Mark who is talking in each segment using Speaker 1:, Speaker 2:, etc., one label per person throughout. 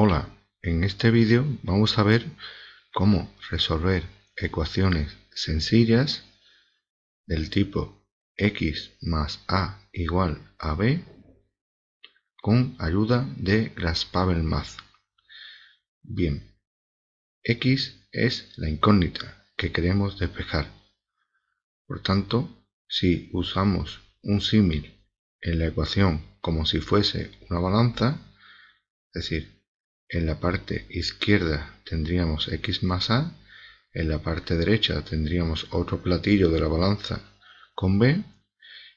Speaker 1: Hola, en este vídeo vamos a ver cómo resolver ecuaciones sencillas del tipo x más a igual a b con ayuda de Graspavel-Math. Bien, x es la incógnita que queremos despejar. Por tanto, si usamos un símil en la ecuación como si fuese una balanza, es decir, en la parte izquierda tendríamos X más A, en la parte derecha tendríamos otro platillo de la balanza con B,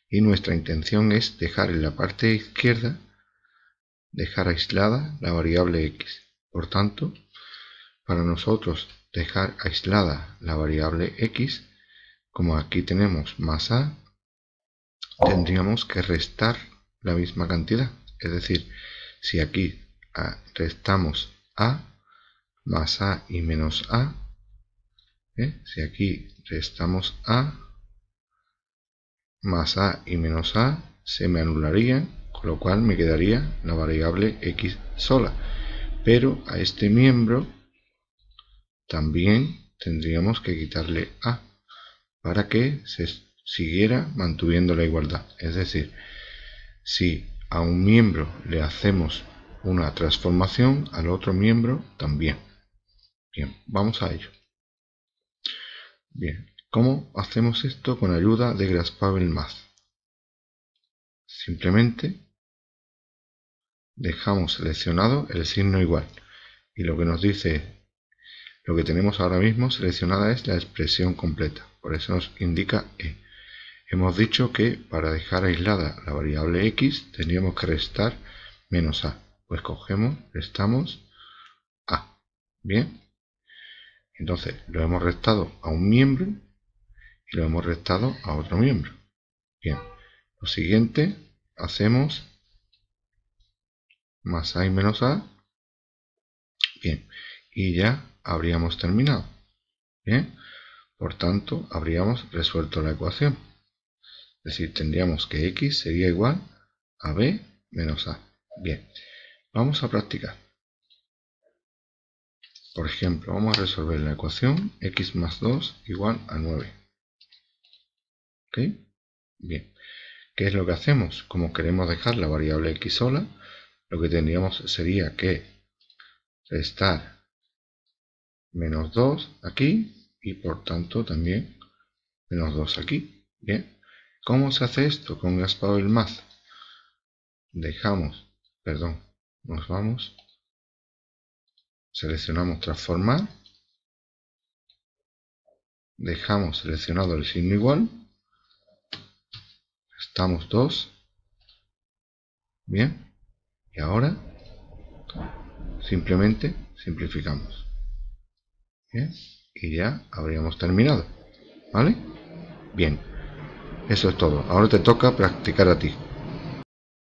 Speaker 1: y nuestra intención es dejar en la parte izquierda, dejar aislada la variable X. Por tanto, para nosotros dejar aislada la variable X, como aquí tenemos más A, tendríamos que restar la misma cantidad. Es decir, si aquí restamos a más a y menos a. ¿eh? Si aquí restamos a más a y menos a se me anularían, con lo cual me quedaría la variable x sola. Pero a este miembro también tendríamos que quitarle a para que se siguiera mantuviendo la igualdad. Es decir, si a un miembro le hacemos una transformación al otro miembro también. Bien, vamos a ello. Bien, ¿cómo hacemos esto con ayuda de Graspable Math? Simplemente dejamos seleccionado el signo igual y lo que nos dice lo que tenemos ahora mismo seleccionada es la expresión completa, por eso nos indica E. Hemos dicho que para dejar aislada la variable x teníamos que restar menos a pues cogemos, restamos A. Ah, bien. Entonces lo hemos restado a un miembro y lo hemos restado a otro miembro. Bien. Lo siguiente, hacemos más A y menos A. Bien. Y ya habríamos terminado. Bien. Por tanto, habríamos resuelto la ecuación. Es decir, tendríamos que x sería igual a b menos a. Bien. Vamos a practicar. Por ejemplo, vamos a resolver la ecuación x más 2 igual a 9. ¿Ok? Bien. ¿Qué es lo que hacemos? Como queremos dejar la variable x sola, lo que tendríamos sería que restar menos 2 aquí y por tanto también menos 2 aquí. Bien. ¿Cómo se hace esto? Con Gaspado del más. Dejamos, perdón, nos vamos, seleccionamos transformar, dejamos seleccionado el signo igual, estamos dos bien, y ahora simplemente simplificamos, y ya habríamos terminado, ¿vale? Bien, eso es todo, ahora te toca practicar a ti.